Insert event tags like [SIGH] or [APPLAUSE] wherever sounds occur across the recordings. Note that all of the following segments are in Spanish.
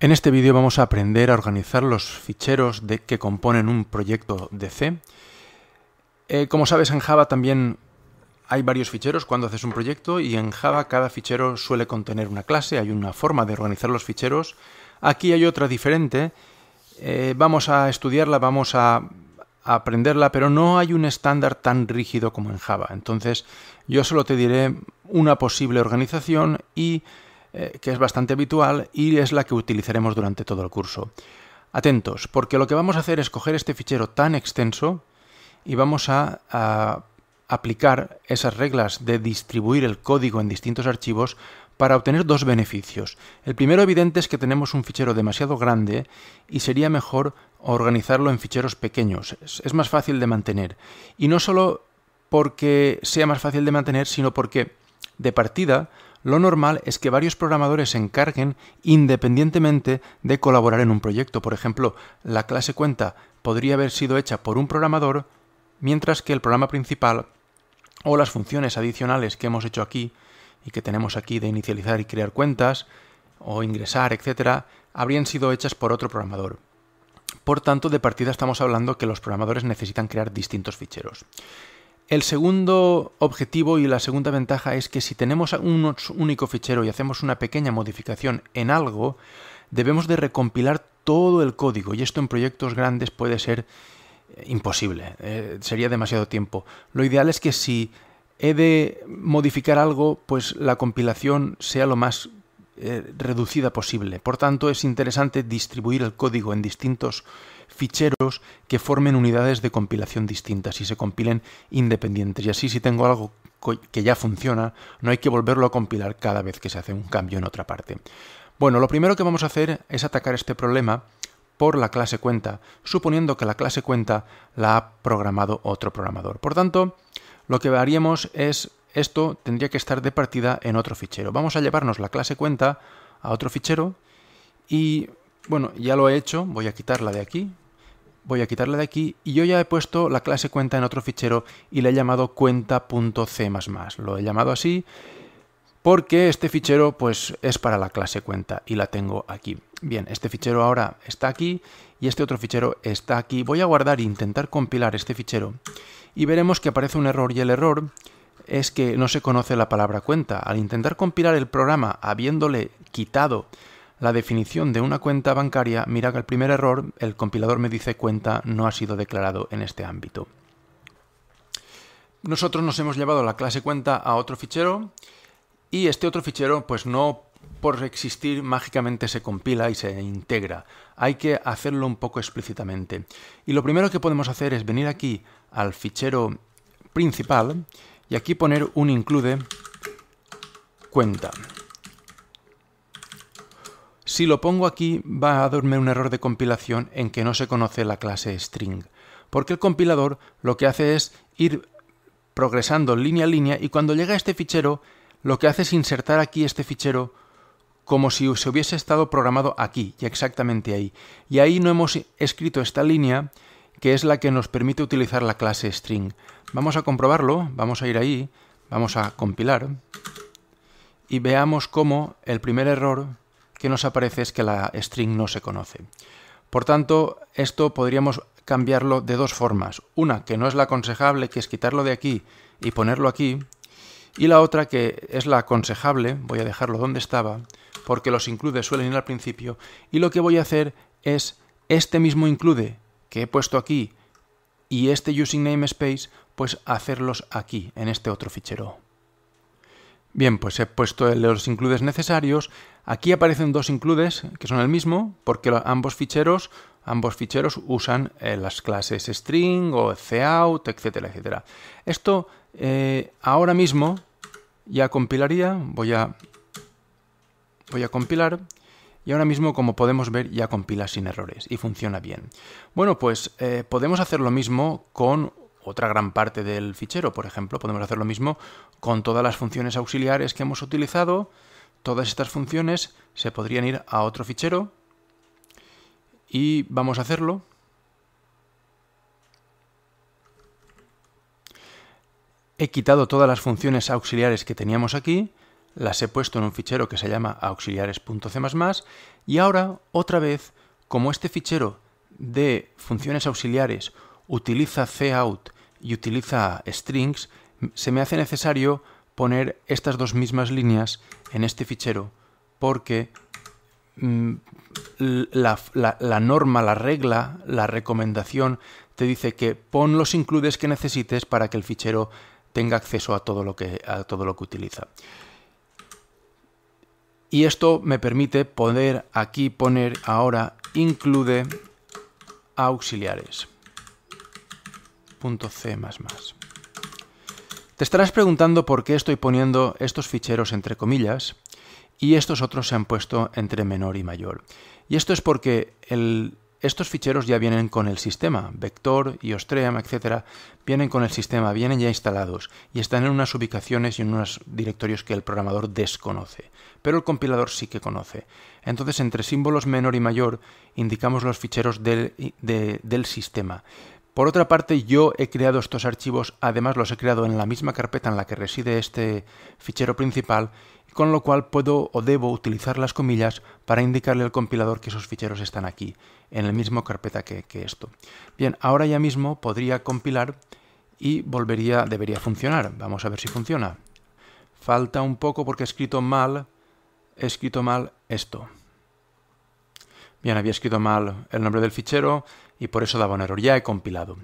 En este vídeo vamos a aprender a organizar los ficheros de, que componen un proyecto de C. Eh, como sabes, en Java también hay varios ficheros cuando haces un proyecto y en Java cada fichero suele contener una clase, hay una forma de organizar los ficheros. Aquí hay otra diferente, eh, vamos a estudiarla, vamos a aprenderla, pero no hay un estándar tan rígido como en Java. Entonces yo solo te diré una posible organización y eh, que es bastante habitual y es la que utilizaremos durante todo el curso. Atentos, porque lo que vamos a hacer es coger este fichero tan extenso y vamos a, a aplicar esas reglas de distribuir el código en distintos archivos para obtener dos beneficios. El primero evidente es que tenemos un fichero demasiado grande y sería mejor organizarlo en ficheros pequeños. Es, más fácil de mantener. Y no solo porque sea más fácil de mantener, sino porque de partida lo normal es que varios programadores se encarguen independientemente de colaborar en un proyecto. Por ejemplo, la clase cuenta podría haber sido hecha por un programador, mientras que el programa principal o las funciones adicionales que hemos hecho aquí y que tenemos aquí de inicializar y crear cuentas o ingresar, etcétera, habrían sido hechas por otro programador. Por tanto, de partida estamos hablando que los programadores necesitan crear distintos ficheros. El segundo objetivo y la segunda ventaja es que si tenemos un único fichero y hacemos una pequeña modificación en algo, debemos de recompilar todo el código y esto en proyectos grandes puede ser eh, imposible, eh, sería demasiado tiempo. Lo ideal es que si he de modificar algo, pues la compilación sea lo más eh, reducida posible. Por tanto, es interesante distribuir el código en distintos ficheros que formen unidades de compilación distintas y se compilen independientes. Y así si tengo algo que ya funciona, no hay que volverlo a compilar cada vez que se hace un cambio en otra parte. Bueno, lo primero que vamos a hacer es atacar este problema por la clase cuenta, suponiendo que la clase cuenta la ha programado otro programador. Por tanto, lo que haríamos es esto tendría que estar de partida en otro fichero. Vamos a llevarnos la clase cuenta a otro fichero y, bueno, ya lo he hecho, voy a quitarla de aquí, voy a quitarla de aquí y yo ya he puesto la clase cuenta en otro fichero y le he llamado cuenta.c++. Lo he llamado así porque este fichero pues es para la clase cuenta y la tengo aquí. Bien, este fichero ahora está aquí y este otro fichero está aquí. Voy a guardar e intentar compilar este fichero y veremos que aparece un error y el error es que no se conoce la palabra cuenta. Al intentar compilar el programa habiéndole quitado la definición de una cuenta bancaria, mira que el primer error el compilador me dice cuenta no ha sido declarado en este ámbito. Nosotros nos hemos llevado la clase cuenta a otro fichero y este otro fichero pues no por existir mágicamente se compila y se integra. Hay que hacerlo un poco explícitamente. Y lo primero que podemos hacer es venir aquí al fichero principal y aquí poner un include cuenta. Si lo pongo aquí va a darme un error de compilación en que no se conoce la clase string, porque el compilador lo que hace es ir progresando línea a línea y cuando llega a este fichero lo que hace es insertar aquí este fichero como si se hubiese estado programado aquí y exactamente ahí. Y ahí no hemos escrito esta línea que es la que nos permite utilizar la clase string. Vamos a comprobarlo, vamos a ir ahí, vamos a compilar y veamos cómo el primer error que nos aparece es que la string no se conoce. Por tanto, esto podríamos cambiarlo de dos formas. Una que no es la aconsejable, que es quitarlo de aquí y ponerlo aquí. Y la otra que es la aconsejable, voy a dejarlo donde estaba, porque los include suelen ir al principio. Y lo que voy a hacer es este mismo include que he puesto aquí y este using namespace, pues hacerlos aquí, en este otro fichero. Bien, pues he puesto los includes necesarios. Aquí aparecen dos includes que son el mismo porque ambos ficheros, ambos ficheros usan eh, las clases string o cout, etcétera, etcétera. Esto eh, ahora mismo ya compilaría, voy a, voy a compilar y ahora mismo como podemos ver ya compila sin errores y funciona bien. Bueno, pues eh, podemos hacer lo mismo con otra gran parte del fichero. Por ejemplo, podemos hacer lo mismo con todas las funciones auxiliares que hemos utilizado. Todas estas funciones se podrían ir a otro fichero y vamos a hacerlo. He quitado todas las funciones auxiliares que teníamos aquí, las he puesto en un fichero que se llama auxiliares.c++ y ahora, otra vez, como este fichero de funciones auxiliares utiliza cout y utiliza strings, se me hace necesario poner estas dos mismas líneas en este fichero porque mm, la, norma, la regla, la recomendación te dice que pon los includes que necesites para que el fichero tenga acceso a todo lo que, a todo lo que utiliza. Y esto me permite poder aquí poner ahora include auxiliares. C. Te estarás preguntando por qué estoy poniendo estos ficheros entre comillas y estos otros se han puesto entre menor y mayor. Y esto es porque estos ficheros ya vienen con el sistema, Vector, y Iostream, etcétera Vienen con el sistema, vienen ya instalados y están en unas ubicaciones y en unos directorios que el programador desconoce, pero el compilador sí que conoce. Entonces, entre símbolos menor y mayor indicamos los ficheros del, del sistema. Por otra parte, yo he creado estos archivos, además los he creado en la misma carpeta en la que reside este fichero principal, con lo cual puedo o debo utilizar las comillas para indicarle al compilador que esos ficheros están aquí, en la misma carpeta que, que esto. Bien, ahora ya mismo podría compilar y volvería, debería funcionar. Vamos a ver si funciona. Falta un poco porque he escrito mal, he escrito mal esto. Bien, había escrito mal el nombre del fichero, y por eso daba un error. Ya he compilado.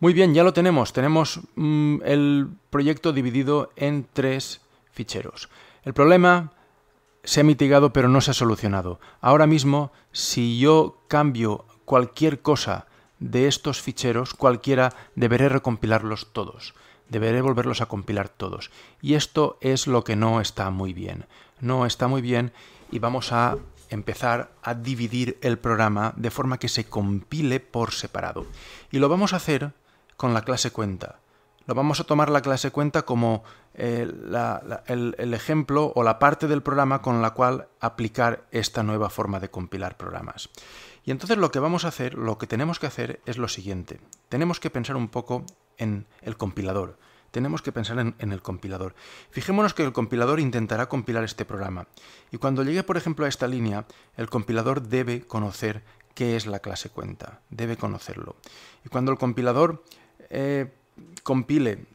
Muy bien, ya lo tenemos. Tenemos mm, el proyecto dividido en tres ficheros. El problema se ha mitigado pero no se ha solucionado. Ahora mismo, si yo cambio cualquier cosa de estos ficheros, cualquiera, deberé recompilarlos todos. Deberé volverlos a compilar todos. Y esto es lo que no está muy bien. No está muy bien y vamos a empezar a dividir el programa de forma que se compile por separado. Y lo vamos a hacer con la clase cuenta. Lo vamos a tomar la clase cuenta como eh, el ejemplo o la parte del programa con la cual aplicar esta nueva forma de compilar programas. Y entonces lo que vamos a hacer, lo que tenemos que hacer es lo siguiente. Tenemos que pensar un poco en el compilador tenemos que pensar en, el compilador. Fijémonos que el compilador intentará compilar este programa. Y cuando llegue, por ejemplo, a esta línea, el compilador debe conocer qué es la clase cuenta. Debe conocerlo. Y cuando el compilador eh, compile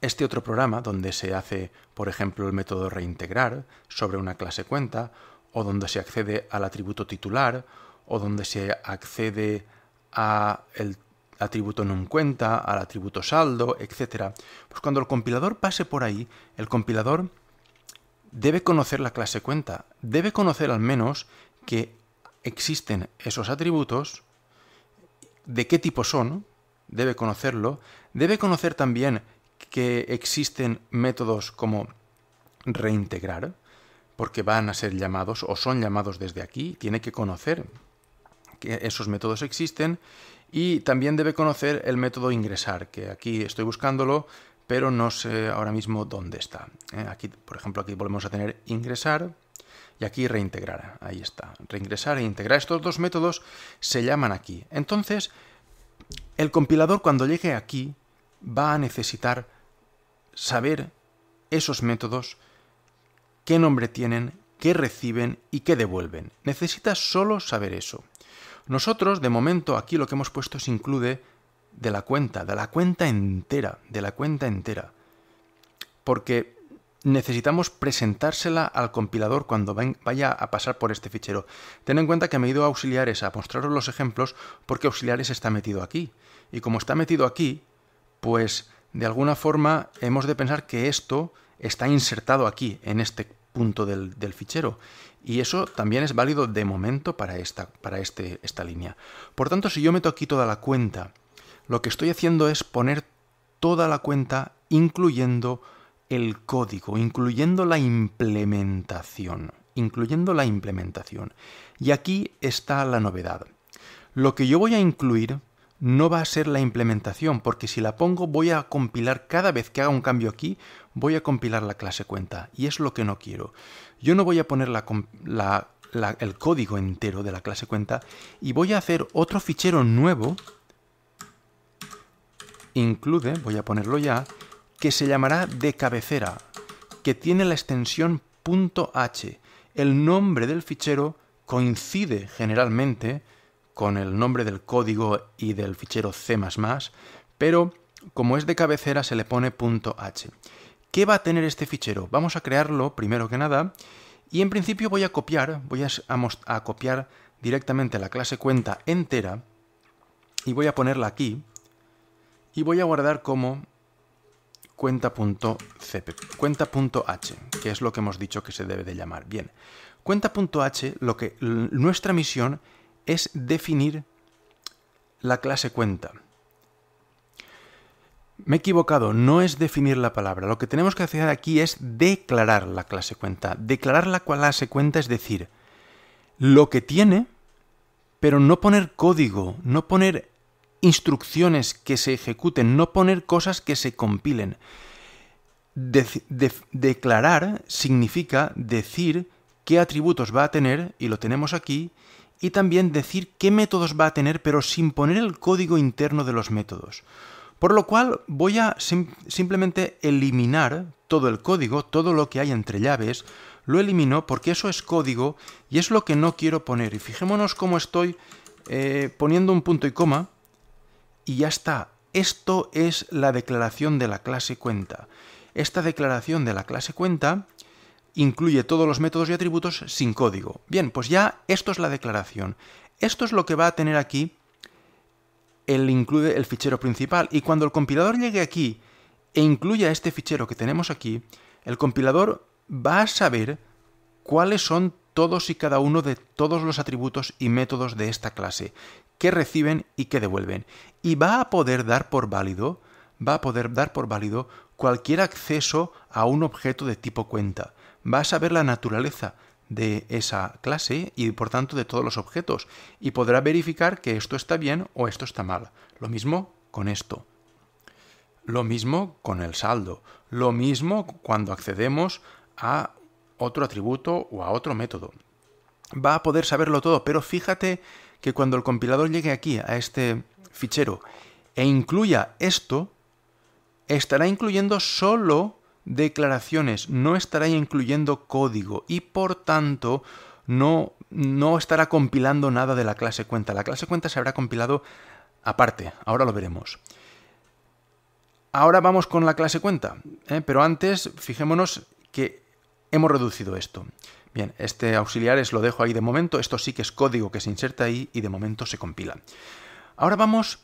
este otro programa, donde se hace, por ejemplo, el método reintegrar sobre una clase cuenta, o donde se accede al atributo titular, o donde se accede a el atributo un cuenta, al atributo saldo, etc. Pues cuando el compilador pase por ahí, el compilador debe conocer la clase cuenta, debe conocer al menos que existen esos atributos, de qué tipo son, debe conocerlo, debe conocer también que existen métodos como reintegrar, porque van a ser llamados o son llamados desde aquí, tiene que conocer que esos métodos existen y también debe conocer el método ingresar, que aquí estoy buscándolo, pero no sé ahora mismo dónde está. ¿eh? Aquí, por ejemplo, aquí volvemos a tener ingresar y aquí reintegrar. Ahí está. Reingresar e integrar. Estos dos métodos se llaman aquí. Entonces, el compilador cuando llegue aquí va a necesitar saber esos métodos, qué nombre tienen, qué reciben y qué devuelven. Necesita solo saber eso. Nosotros, de momento, aquí lo que hemos puesto se incluye de la cuenta, de la cuenta entera, de la cuenta entera. Porque necesitamos presentársela al compilador cuando vaya a pasar por este fichero. Ten en cuenta que me he ido a auxiliares a mostraros los ejemplos porque auxiliares está metido aquí. Y como está metido aquí, pues de alguna forma hemos de pensar que esto está insertado aquí, en este punto del, fichero. Y eso también es válido de momento para, esta, para este, esta línea. Por tanto, si yo meto aquí toda la cuenta, lo que estoy haciendo es poner toda la cuenta incluyendo el código, incluyendo la implementación, incluyendo la implementación. Y aquí está la novedad. Lo que yo voy a incluir no va a ser la implementación, porque si la pongo voy a compilar cada vez que haga un cambio aquí, voy a compilar la clase cuenta, y es lo que no quiero. Yo no voy a poner el código entero de la clase cuenta y voy a hacer otro fichero nuevo, include, voy a ponerlo ya, que se llamará de cabecera, que tiene la extensión .h. El nombre del fichero coincide generalmente con el nombre del código y del fichero C++, pero como es de cabecera se le pone .h. ¿Qué va a tener este fichero? Vamos a crearlo primero que nada y en principio voy a copiar, voy a, copiar directamente la clase cuenta entera y voy a ponerla aquí y voy a guardar como cuenta.cp, cuenta.h, que es lo que hemos dicho que se debe de llamar. Bien, cuenta.h, lo que nuestra misión es definir la clase cuenta. Me he equivocado, no es definir la palabra. Lo que tenemos que hacer aquí es declarar la clase cuenta. Declarar la clase cuenta es decir, lo que tiene, pero no poner código, no poner instrucciones que se ejecuten, no poner cosas que se compilen. declarar significa decir qué atributos va a tener, y lo tenemos aquí, y también decir qué métodos va a tener pero sin poner el código interno de los métodos. Por lo cual voy a simplemente eliminar todo el código, todo lo que hay entre llaves, lo elimino porque eso es código y es lo que no quiero poner. Y fijémonos cómo estoy eh, poniendo un punto y coma y ya está. Esto es la declaración de la clase cuenta. Esta declaración de la clase cuenta incluye todos los métodos y atributos sin código. Bien, pues ya esto es la declaración. Esto es lo que va a tener aquí el incluye el fichero principal y cuando el compilador llegue aquí e incluya este fichero que tenemos aquí, el compilador va a saber cuáles son todos y cada uno de todos los atributos y métodos de esta clase, qué reciben y qué devuelven. Y va a poder dar por válido, va a poder dar por válido cualquier acceso a un objeto de tipo cuenta va a saber la naturaleza de esa clase y por tanto de todos los objetos y podrá verificar que esto está bien o esto está mal. Lo mismo con esto. Lo mismo con el saldo. Lo mismo cuando accedemos a otro atributo o a otro método. Va a poder saberlo todo, pero fíjate que cuando el compilador llegue aquí a este fichero e incluya esto, estará incluyendo solo declaraciones, no estará incluyendo código y por tanto no, no estará compilando nada de la clase cuenta. La clase cuenta se habrá compilado aparte, ahora lo veremos. Ahora vamos con la clase cuenta, ¿eh? pero antes fijémonos que hemos reducido esto. Bien, este auxiliares lo dejo ahí de momento, esto sí que es código que se inserta ahí y de momento se compila. Ahora vamos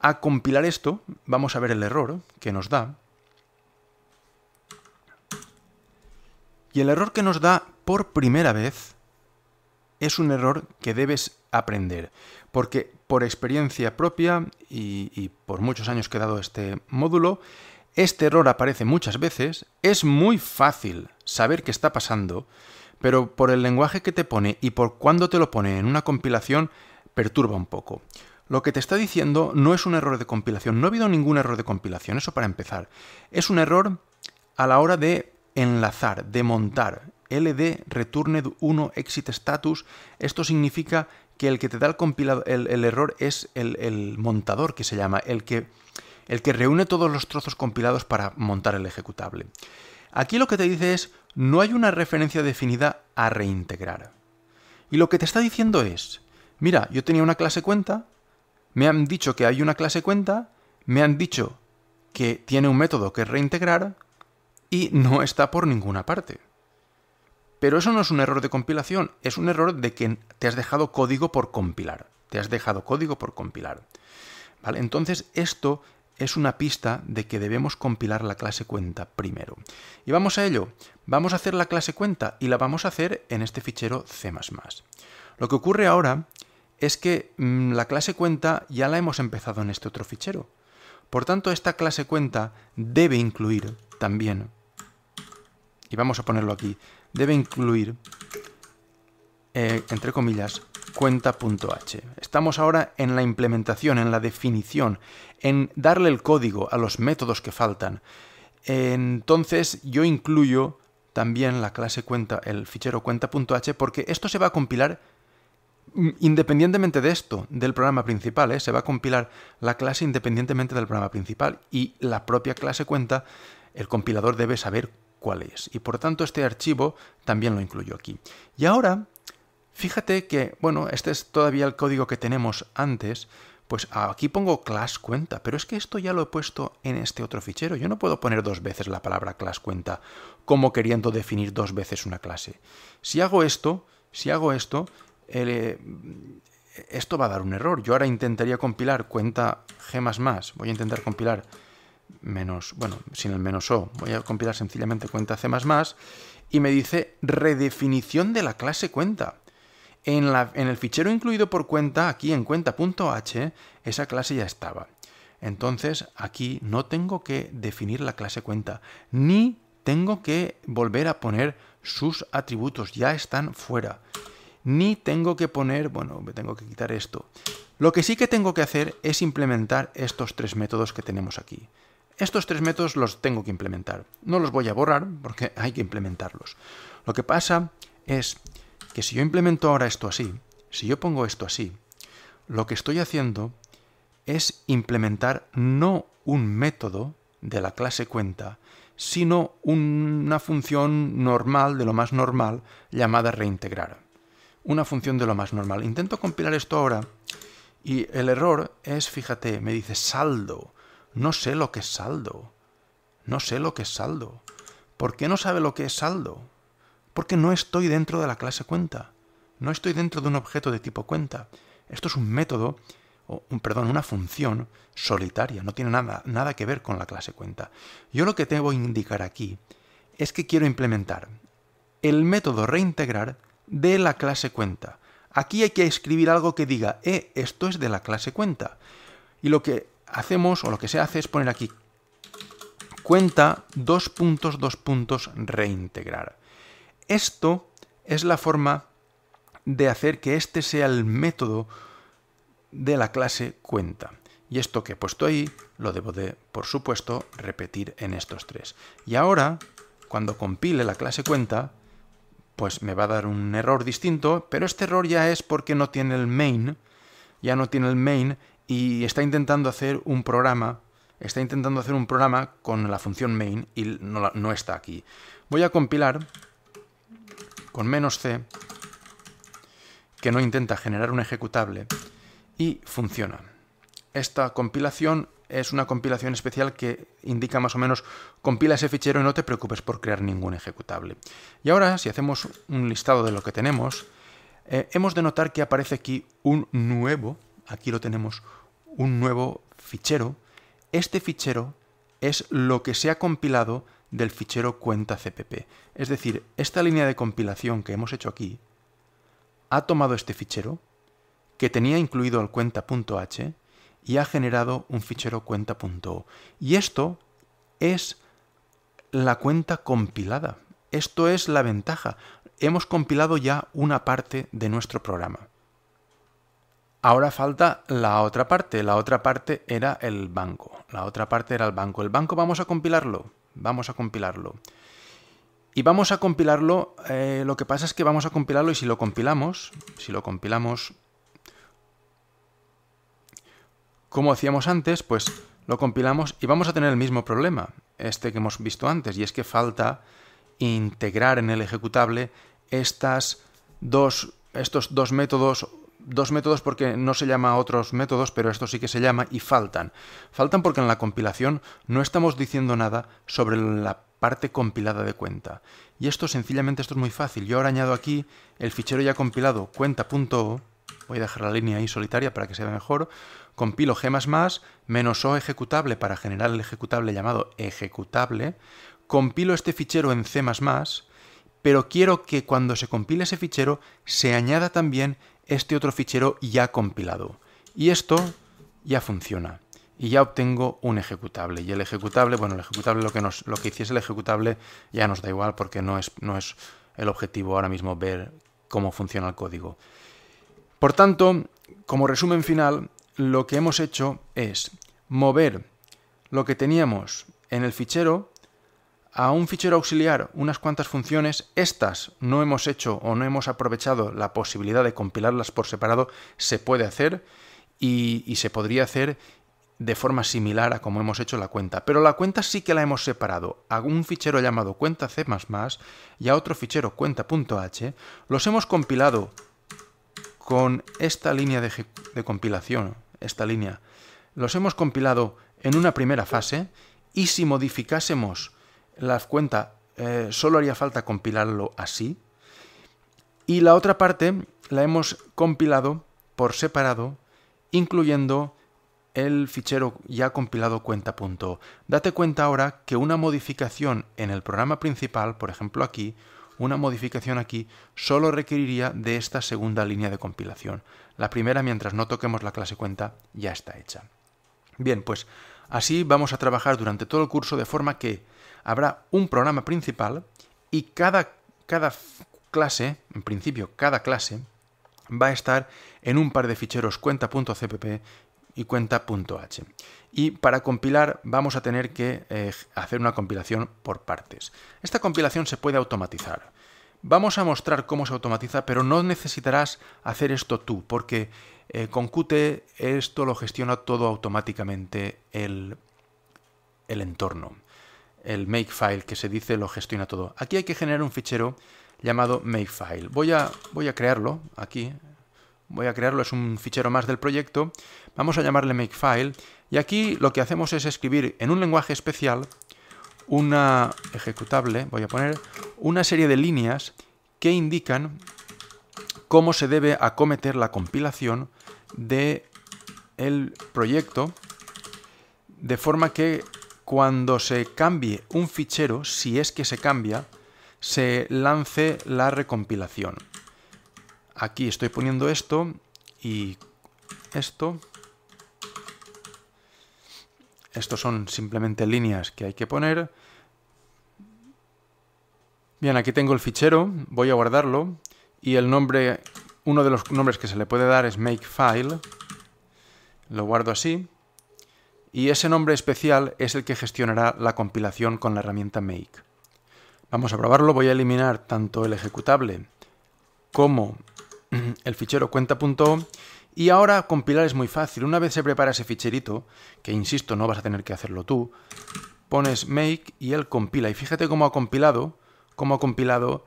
a compilar esto, vamos a ver el error que nos da. Y el error que nos da por primera vez es un error que debes aprender, porque por experiencia propia y, por muchos años que he dado este módulo, este error aparece muchas veces, es muy fácil saber qué está pasando, pero por el lenguaje que te pone y por cuándo te lo pone en una compilación, perturba un poco. Lo que te está diciendo no es un error de compilación, no ha habido ningún error de compilación, eso para empezar. Es un error a la hora de enlazar, demontar, LD returned 1 exit status, esto significa que el que te da el el, error es el, montador que se llama, el que, el que reúne todos los trozos compilados para montar el ejecutable. Aquí lo que te dice es, no hay una referencia definida a reintegrar. Y lo que te está diciendo es, mira, yo tenía una clase cuenta, me han dicho que hay una clase cuenta, me han dicho que tiene un método que reintegrar, y no está por ninguna parte. Pero eso no es un error de compilación, es un error de que te has dejado código por compilar. Te has dejado código por compilar. ¿Vale? Entonces esto es una pista de que debemos compilar la clase cuenta primero. Y vamos a ello. Vamos a hacer la clase cuenta y la vamos a hacer en este fichero C++. Lo que ocurre ahora es que mm, la clase cuenta ya la hemos empezado en este otro fichero. Por tanto, esta clase cuenta debe incluir también y vamos a ponerlo aquí, debe incluir, eh, entre comillas, cuenta.h. Estamos ahora en la implementación, en la definición, en darle el código a los métodos que faltan. Entonces yo incluyo también la clase cuenta, el fichero cuenta.h, porque esto se va a compilar mm, independientemente de esto, del programa principal, ¿eh? se va a compilar la clase independientemente del programa principal y la propia clase cuenta, el compilador debe saber cuál es. Y por tanto este archivo también lo incluyo aquí. Y ahora, fíjate que, bueno, este es todavía el código que tenemos antes, pues aquí pongo class cuenta, pero es que esto ya lo he puesto en este otro fichero. Yo no puedo poner dos veces la palabra class cuenta como queriendo definir dos veces una clase. Si hago esto, si hago esto, eh, esto va a dar un error. Yo ahora intentaría compilar cuenta G++, voy a intentar compilar menos, bueno, sin el menos o. Voy a compilar sencillamente cuenta C++ y me dice redefinición de la clase cuenta. En, la, en el fichero incluido por cuenta, aquí en cuenta.h, esa clase ya estaba. Entonces, aquí no tengo que definir la clase cuenta, ni tengo que volver a poner sus atributos, ya están fuera. Ni tengo que poner, bueno, me tengo que quitar esto. Lo que sí que tengo que hacer es implementar estos tres métodos que tenemos aquí. Estos tres métodos los tengo que implementar. No los voy a borrar porque hay que implementarlos. Lo que pasa es que si yo implemento ahora esto así, si yo pongo esto así, lo que estoy haciendo es implementar no un método de la clase cuenta, sino una función normal de lo más normal llamada reintegrar. Una función de lo más normal. Intento compilar esto ahora y el error es, fíjate, me dice saldo. No sé lo que es saldo. No sé lo que es saldo. ¿Por qué no sabe lo que es saldo? Porque no estoy dentro de la clase cuenta. No estoy dentro de un objeto de tipo cuenta. Esto es un método, o perdón, una función solitaria. No tiene nada, nada que ver con la clase cuenta. Yo lo que te voy indicar aquí es que quiero implementar el método reintegrar de la clase cuenta. Aquí hay que escribir algo que diga, eh, esto es de la clase cuenta. Y lo que hacemos, o lo que se hace es poner aquí cuenta dos puntos, dos puntos, reintegrar. Esto es la forma de hacer que este sea el método de la clase cuenta. Y esto que he puesto ahí lo debo de, por supuesto, repetir en estos tres. Y ahora, cuando compile la clase cuenta, pues me va a dar un error distinto, pero este error ya es porque no tiene el main, ya no tiene el main y está intentando hacer un programa, está intentando hacer un programa con la función main y no, está aquí. Voy a compilar con menos C, que no intenta generar un ejecutable, y funciona. Esta compilación es una compilación especial que indica más o menos compila ese fichero y no te preocupes por crear ningún ejecutable. Y ahora, si hacemos un listado de lo que tenemos, eh, hemos de notar que aparece aquí un nuevo, aquí lo tenemos, un nuevo fichero, este fichero es lo que se ha compilado del fichero cuenta CPP. Es decir, esta línea de compilación que hemos hecho aquí ha tomado este fichero, que tenía incluido el cuenta.h, y ha generado un fichero cuenta.o. Y esto es la cuenta compilada. Esto es la ventaja. Hemos compilado ya una parte de nuestro programa. Ahora falta la otra parte. La otra parte era el banco. La otra parte era el banco. El banco vamos a compilarlo. Vamos a compilarlo. Y vamos a compilarlo. Eh, lo que pasa es que vamos a compilarlo y si lo compilamos, si lo compilamos como hacíamos antes, pues lo compilamos y vamos a tener el mismo problema, este que hemos visto antes, y es que falta integrar en el ejecutable estas dos, estos dos métodos dos métodos porque no se llama otros métodos, pero esto sí que se llama y faltan. Faltan porque en la compilación no estamos diciendo nada sobre la parte compilada de cuenta. Y esto sencillamente esto es muy fácil. Yo ahora añado aquí el fichero ya compilado cuenta.o, voy a dejar la línea ahí solitaria para que se vea mejor, compilo g++, menos o ejecutable para generar el ejecutable llamado ejecutable, compilo este fichero en c++, pero quiero que cuando se compile ese fichero se añada también este otro fichero ya compilado. Y esto ya funciona. Y ya obtengo un ejecutable. Y el ejecutable, bueno, el ejecutable, lo que, nos, lo que hiciese el ejecutable ya nos da igual porque no es, no es el objetivo ahora mismo ver cómo funciona el código. Por tanto, como resumen final, lo que hemos hecho es mover lo que teníamos en el fichero a un fichero auxiliar unas cuantas funciones, estas no hemos hecho o no hemos aprovechado la posibilidad de compilarlas por separado, se puede hacer y, se podría hacer de forma similar a como hemos hecho la cuenta. Pero la cuenta sí que la hemos separado a un fichero llamado cuenta C++ y a otro fichero cuenta.h. Los hemos compilado con esta línea de, de, compilación, esta línea. Los hemos compilado en una primera fase y si modificásemos la cuenta eh, solo haría falta compilarlo así. Y la otra parte la hemos compilado por separado, incluyendo el fichero ya compilado cuenta. Date cuenta ahora que una modificación en el programa principal, por ejemplo aquí, una modificación aquí solo requeriría de esta segunda línea de compilación. La primera, mientras no toquemos la clase cuenta, ya está hecha. Bien, pues así vamos a trabajar durante todo el curso de forma que habrá un programa principal y cada, clase, en principio cada clase, va a estar en un par de ficheros cuenta.cpp y cuenta.h. Y para compilar vamos a tener que eh, hacer una compilación por partes. Esta compilación se puede automatizar. Vamos a mostrar cómo se automatiza, pero no necesitarás hacer esto tú, porque eh, con Qt esto lo gestiona todo automáticamente el entorno el makefile que se dice lo gestiona todo. Aquí hay que generar un fichero llamado makefile. Voy a, voy a crearlo aquí. Voy a crearlo, es un fichero más del proyecto. Vamos a llamarle makefile. Y aquí lo que hacemos es escribir en un lenguaje especial una ejecutable, voy a poner una serie de líneas que indican cómo se debe acometer la compilación de el proyecto de forma que cuando se cambie un fichero, si es que se cambia, se lance la recompilación. Aquí estoy poniendo esto y esto. Estos son simplemente líneas que hay que poner. Bien, aquí tengo el fichero, voy a guardarlo y el nombre, uno de los nombres que se le puede dar es makefile. Lo guardo así y ese nombre especial es el que gestionará la compilación con la herramienta make. Vamos a probarlo, voy a eliminar tanto el ejecutable como [CLEARS THROAT] el fichero cuenta.o y ahora compilar es muy fácil. Una vez se prepara ese ficherito, que insisto, no vas a tener que hacerlo tú, pones make y él compila. Y fíjate cómo ha compilado, cómo ha compilado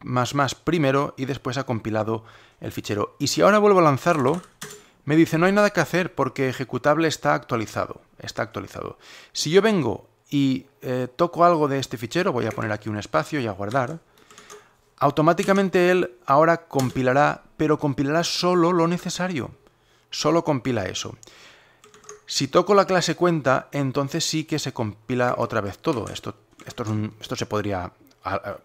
más más primero y después ha compilado el fichero. Y si ahora vuelvo a lanzarlo, me dice, no hay nada que hacer porque ejecutable está actualizado. Está actualizado. Si yo vengo y eh, toco algo de este fichero, voy a poner aquí un espacio y a guardar, automáticamente él ahora compilará, pero compilará solo lo necesario. Solo compila eso. Si toco la clase cuenta, entonces sí que se compila otra vez todo. Esto, esto se podría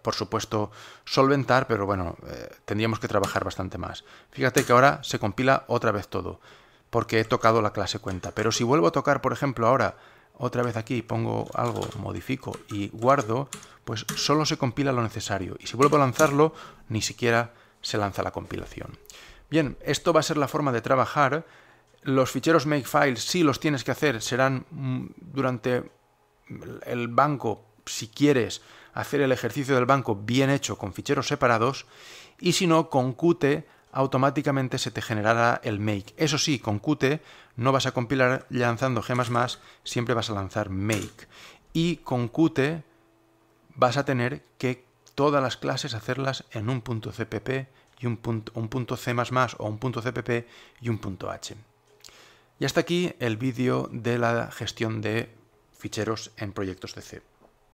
por supuesto, solventar, pero bueno, eh, tendríamos que trabajar bastante más. Fíjate que ahora se compila otra vez todo, porque he tocado la clase cuenta. Pero si vuelvo a tocar, por ejemplo, ahora otra vez aquí, pongo algo, modifico y guardo, pues solo se compila lo necesario. Y si vuelvo a lanzarlo, ni siquiera se lanza la compilación. Bien, esto va a ser la forma de trabajar. Los ficheros makefile, si los tienes que hacer, serán mm, durante el banco, si quieres, hacer el ejercicio del banco bien hecho con ficheros separados y si no, con Qt automáticamente se te generará el make. Eso sí, con Qt no vas a compilar lanzando gemas más, siempre vas a lanzar make. Y con Qt vas a tener que todas las clases hacerlas en un punto CPP y un punto, un punto C++ o un punto CPP y un punto H. Y hasta aquí el vídeo de la gestión de ficheros en proyectos de C.